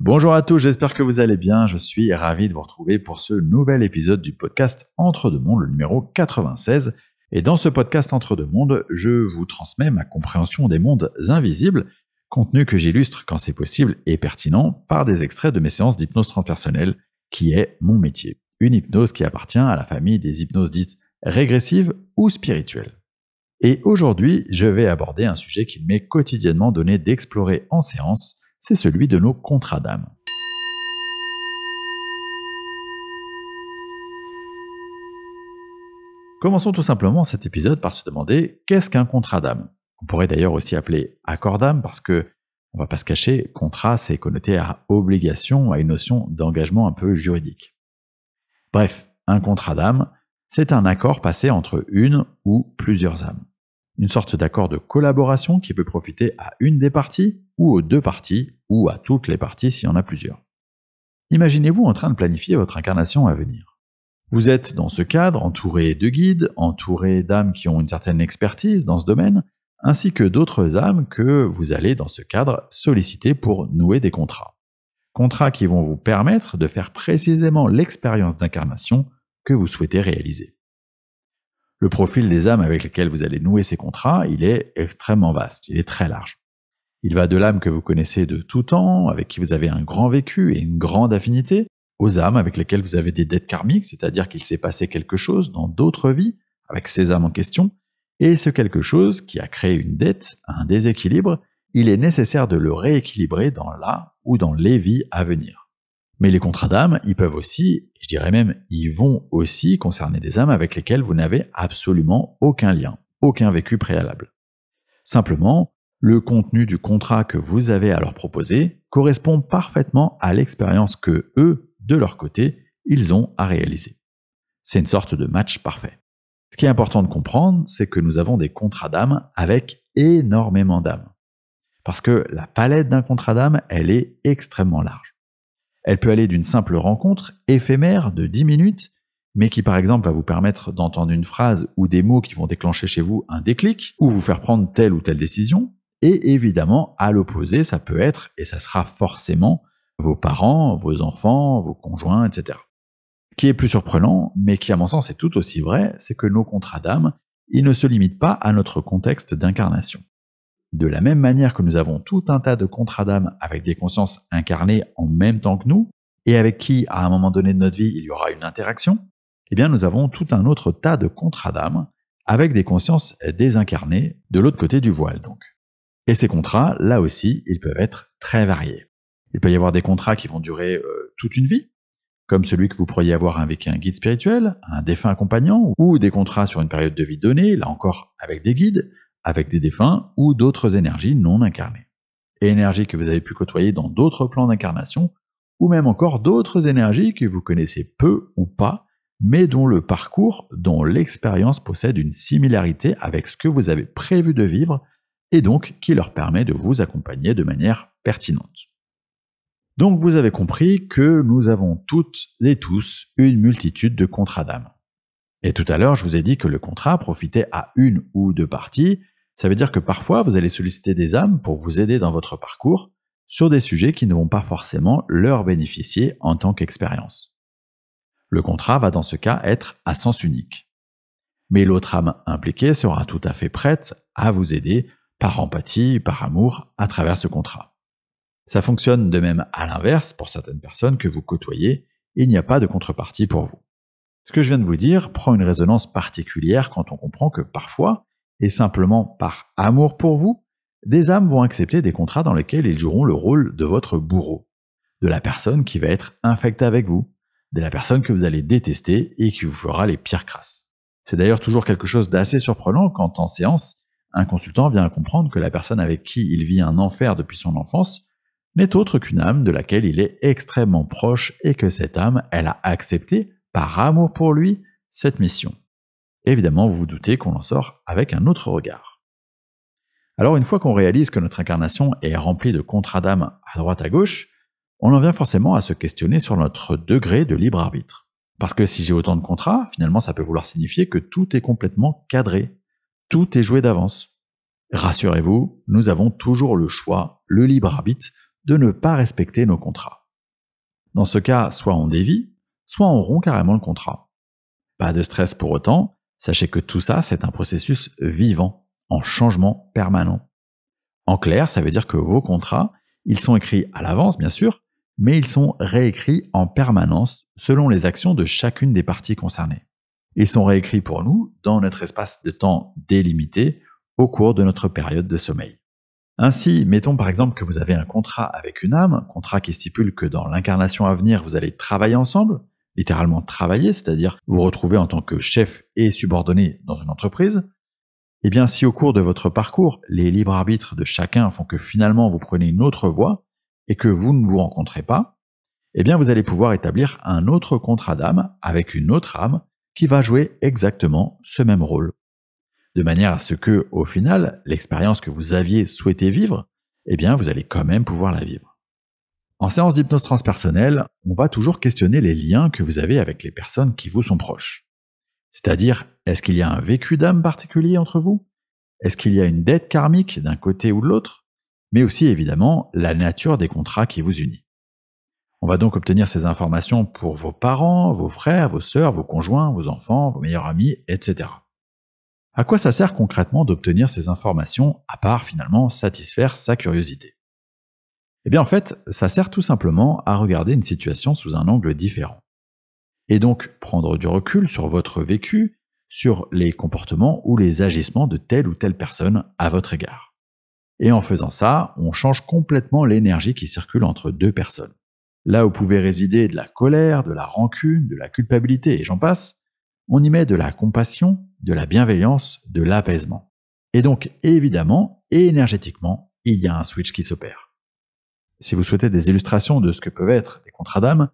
Bonjour à tous, j'espère que vous allez bien. Je suis ravi de vous retrouver pour ce nouvel épisode du podcast Entre deux mondes, le numéro 96. Et dans ce podcast Entre deux mondes, je vous transmets ma compréhension des mondes invisibles, contenu que j'illustre quand c'est possible et pertinent par des extraits de mes séances d'hypnose transpersonnelle, qui est mon métier. Une hypnose qui appartient à la famille des hypnoses dites régressives ou spirituelles. Et aujourd'hui, je vais aborder un sujet qu'il m'est quotidiennement donné d'explorer en séance, c'est celui de nos contrats d'âme. Commençons tout simplement cet épisode par se demander qu'est-ce qu'un contrat d'âme On pourrait d'ailleurs aussi appeler accord d'âme parce que, on va pas se cacher, contrat c'est connoté à obligation, à une notion d'engagement un peu juridique. Bref, un contrat d'âme, c'est un accord passé entre une ou plusieurs âmes une sorte d'accord de collaboration qui peut profiter à une des parties, ou aux deux parties, ou à toutes les parties s'il y en a plusieurs. Imaginez-vous en train de planifier votre incarnation à venir. Vous êtes dans ce cadre entouré de guides, entouré d'âmes qui ont une certaine expertise dans ce domaine, ainsi que d'autres âmes que vous allez dans ce cadre solliciter pour nouer des contrats. Contrats qui vont vous permettre de faire précisément l'expérience d'incarnation que vous souhaitez réaliser le profil des âmes avec lesquelles vous allez nouer ces contrats, il est extrêmement vaste, il est très large. Il va de l'âme que vous connaissez de tout temps, avec qui vous avez un grand vécu et une grande affinité, aux âmes avec lesquelles vous avez des dettes karmiques, c'est-à-dire qu'il s'est passé quelque chose dans d'autres vies avec ces âmes en question, et ce quelque chose qui a créé une dette, un déséquilibre, il est nécessaire de le rééquilibrer dans la ou dans les vies à venir. Mais les contrats d'âme, ils peuvent aussi, je dirais même, ils vont aussi concerner des âmes avec lesquelles vous n'avez absolument aucun lien, aucun vécu préalable. Simplement, le contenu du contrat que vous avez à leur proposer correspond parfaitement à l'expérience que eux, de leur côté, ils ont à réaliser. C'est une sorte de match parfait. Ce qui est important de comprendre, c'est que nous avons des contrats d'âme avec énormément d'âmes. Parce que la palette d'un contrat d'âme, elle est extrêmement large. Elle peut aller d'une simple rencontre éphémère de 10 minutes, mais qui par exemple va vous permettre d'entendre une phrase ou des mots qui vont déclencher chez vous un déclic, ou vous faire prendre telle ou telle décision. Et évidemment, à l'opposé, ça peut être, et ça sera forcément, vos parents, vos enfants, vos conjoints, etc. Ce qui est plus surprenant, mais qui à mon sens est tout aussi vrai, c'est que nos contrats d'âme, ils ne se limitent pas à notre contexte d'incarnation. De la même manière que nous avons tout un tas de contrats d'âme avec des consciences incarnées en même temps que nous, et avec qui, à un moment donné de notre vie, il y aura une interaction, eh bien nous avons tout un autre tas de contrats d'âme avec des consciences désincarnées de l'autre côté du voile donc. Et ces contrats, là aussi, ils peuvent être très variés. Il peut y avoir des contrats qui vont durer euh, toute une vie, comme celui que vous pourriez avoir avec un guide spirituel, un défunt accompagnant, ou des contrats sur une période de vie donnée, là encore avec des guides, avec des défunts ou d'autres énergies non incarnées. énergies que vous avez pu côtoyer dans d'autres plans d'incarnation, ou même encore d'autres énergies que vous connaissez peu ou pas, mais dont le parcours, dont l'expérience possède une similarité avec ce que vous avez prévu de vivre, et donc qui leur permet de vous accompagner de manière pertinente. Donc vous avez compris que nous avons toutes et tous une multitude de contrats d'âme. Et tout à l'heure, je vous ai dit que le contrat profitait à une ou deux parties, ça veut dire que parfois, vous allez solliciter des âmes pour vous aider dans votre parcours sur des sujets qui ne vont pas forcément leur bénéficier en tant qu'expérience. Le contrat va dans ce cas être à sens unique. Mais l'autre âme impliquée sera tout à fait prête à vous aider par empathie, par amour, à travers ce contrat. Ça fonctionne de même à l'inverse pour certaines personnes que vous côtoyez, il n'y a pas de contrepartie pour vous. Ce que je viens de vous dire prend une résonance particulière quand on comprend que parfois, et simplement par amour pour vous, des âmes vont accepter des contrats dans lesquels ils joueront le rôle de votre bourreau, de la personne qui va être infectée avec vous, de la personne que vous allez détester et qui vous fera les pires crasses. C'est d'ailleurs toujours quelque chose d'assez surprenant quand en séance, un consultant vient à comprendre que la personne avec qui il vit un enfer depuis son enfance n'est autre qu'une âme de laquelle il est extrêmement proche et que cette âme, elle a accepté, par amour pour lui, cette mission évidemment, vous vous doutez qu'on en sort avec un autre regard. Alors une fois qu'on réalise que notre incarnation est remplie de contrats d'âme à droite à gauche, on en vient forcément à se questionner sur notre degré de libre arbitre. Parce que si j'ai autant de contrats, finalement ça peut vouloir signifier que tout est complètement cadré, tout est joué d'avance. Rassurez-vous, nous avons toujours le choix, le libre arbitre, de ne pas respecter nos contrats. Dans ce cas, soit on dévie, soit on rompt carrément le contrat. Pas de stress pour autant, Sachez que tout ça, c'est un processus vivant, en changement permanent. En clair, ça veut dire que vos contrats, ils sont écrits à l'avance, bien sûr, mais ils sont réécrits en permanence selon les actions de chacune des parties concernées. Ils sont réécrits pour nous dans notre espace de temps délimité au cours de notre période de sommeil. Ainsi, mettons par exemple que vous avez un contrat avec une âme, contrat qui stipule que dans l'incarnation à venir, vous allez travailler ensemble, littéralement travailler, c'est-à-dire vous retrouver en tant que chef et subordonné dans une entreprise, eh bien si au cours de votre parcours, les libres arbitres de chacun font que finalement vous prenez une autre voie et que vous ne vous rencontrez pas, eh bien vous allez pouvoir établir un autre contrat d'âme avec une autre âme qui va jouer exactement ce même rôle. De manière à ce que, au final, l'expérience que vous aviez souhaité vivre, eh bien vous allez quand même pouvoir la vivre. En séance d'hypnose transpersonnelle, on va toujours questionner les liens que vous avez avec les personnes qui vous sont proches. C'est-à-dire, est-ce qu'il y a un vécu d'âme particulier entre vous Est-ce qu'il y a une dette karmique d'un côté ou de l'autre Mais aussi évidemment la nature des contrats qui vous unissent. On va donc obtenir ces informations pour vos parents, vos frères, vos sœurs, vos conjoints, vos enfants, vos meilleurs amis, etc. À quoi ça sert concrètement d'obtenir ces informations, à part finalement satisfaire sa curiosité eh bien en fait, ça sert tout simplement à regarder une situation sous un angle différent. Et donc prendre du recul sur votre vécu, sur les comportements ou les agissements de telle ou telle personne à votre égard. Et en faisant ça, on change complètement l'énergie qui circule entre deux personnes. Là où pouvait résider de la colère, de la rancune, de la culpabilité et j'en passe, on y met de la compassion, de la bienveillance, de l'apaisement. Et donc évidemment, énergétiquement, il y a un switch qui s'opère. Si vous souhaitez des illustrations de ce que peuvent être les contrats d'âme,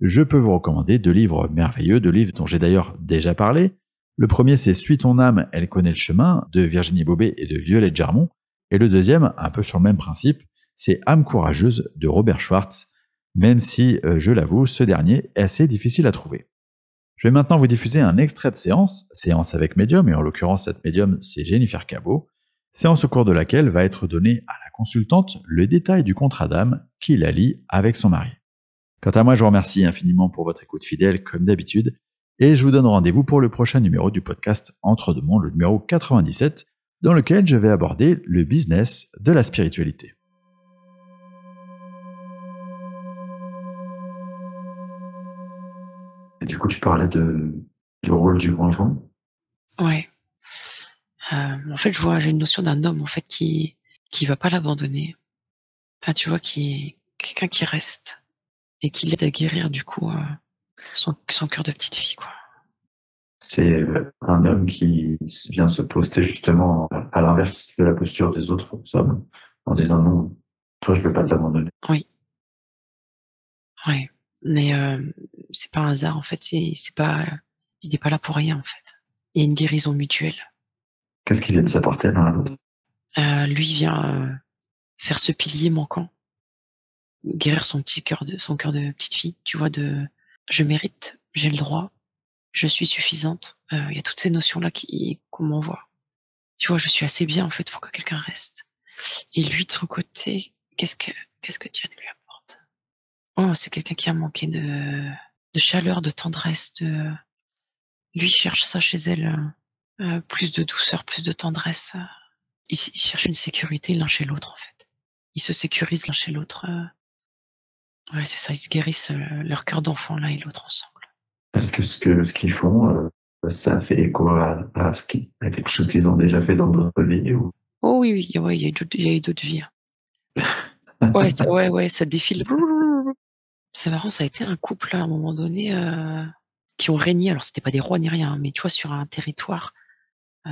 je peux vous recommander deux livres merveilleux, deux livres dont j'ai d'ailleurs déjà parlé. Le premier, c'est Suis ton âme, elle connaît le chemin de Virginie Bobet et de Violette Germont. Et le deuxième, un peu sur le même principe, c'est Âme courageuse de Robert Schwartz, même si, euh, je l'avoue, ce dernier est assez difficile à trouver. Je vais maintenant vous diffuser un extrait de séance, séance avec médium, et en l'occurrence cette médium c'est Jennifer Cabot, séance au cours de laquelle va être donnée à consultante le détail du contrat d'âme qui la avec son mari. Quant à moi, je vous remercie infiniment pour votre écoute fidèle comme d'habitude et je vous donne rendez-vous pour le prochain numéro du podcast Entre deux mondes, le numéro 97, dans lequel je vais aborder le business de la spiritualité. du coup, tu parlais de, du rôle du conjoint. Ouais. Euh, en fait, je vois, j'ai une notion d'un homme en fait qui qui va pas l'abandonner. Enfin, tu vois, qui quelqu'un qui reste et qui l'aide à guérir du coup euh, son, cœur de petite fille, quoi. C'est euh, un homme qui vient se poster justement à l'inverse de la posture des autres hommes en disant non, toi je ne peux pas t'abandonner. Oui. Oui. Mais euh, c'est pas un hasard en fait. Il, c'est pas, il n'est pas là pour rien en fait. Il y a une guérison mutuelle. Qu'est-ce qu'il vient de s'apporter l'un à l'autre euh, lui vient euh, faire ce pilier manquant, guérir son petit cœur de son cœur de petite fille, tu vois, de je mérite, j'ai le droit, je suis suffisante. Euh, il y a toutes ces notions là qui qu'on m'envoie. Tu vois, je suis assez bien en fait pour que quelqu'un reste. Et lui de son côté, qu'est-ce que qu'est-ce que Diane lui apporte Oh, c'est quelqu'un qui a manqué de de chaleur, de tendresse, de lui cherche ça chez elle, euh, plus de douceur, plus de tendresse ils, cherchent une sécurité l'un chez l'autre, en fait. Ils se sécurisent l'un chez l'autre. Euh. Ouais, c'est ça, ils se guérissent euh, leur cœur d'enfant l'un et l'autre ensemble. Parce que ce que ce qu'ils font, euh, ça fait écho à, à, ce qui, quelque chose qu'ils ont déjà fait dans d'autres vies ou... Oh oui, oui, il y a eu d'autres vies. Hein. ouais, ça, ouais, ouais, ça défile. C'est marrant, ça a été un couple à un moment donné qui ont régné. Alors, c'était pas des rois ni rien, hein, mais tu vois, sur un territoire,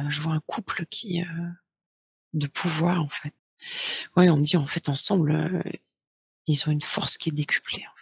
je vois un couple qui, de pouvoir en fait. Oui, on dit en fait ensemble, euh, ils ont une force qui est décuplée. Hein.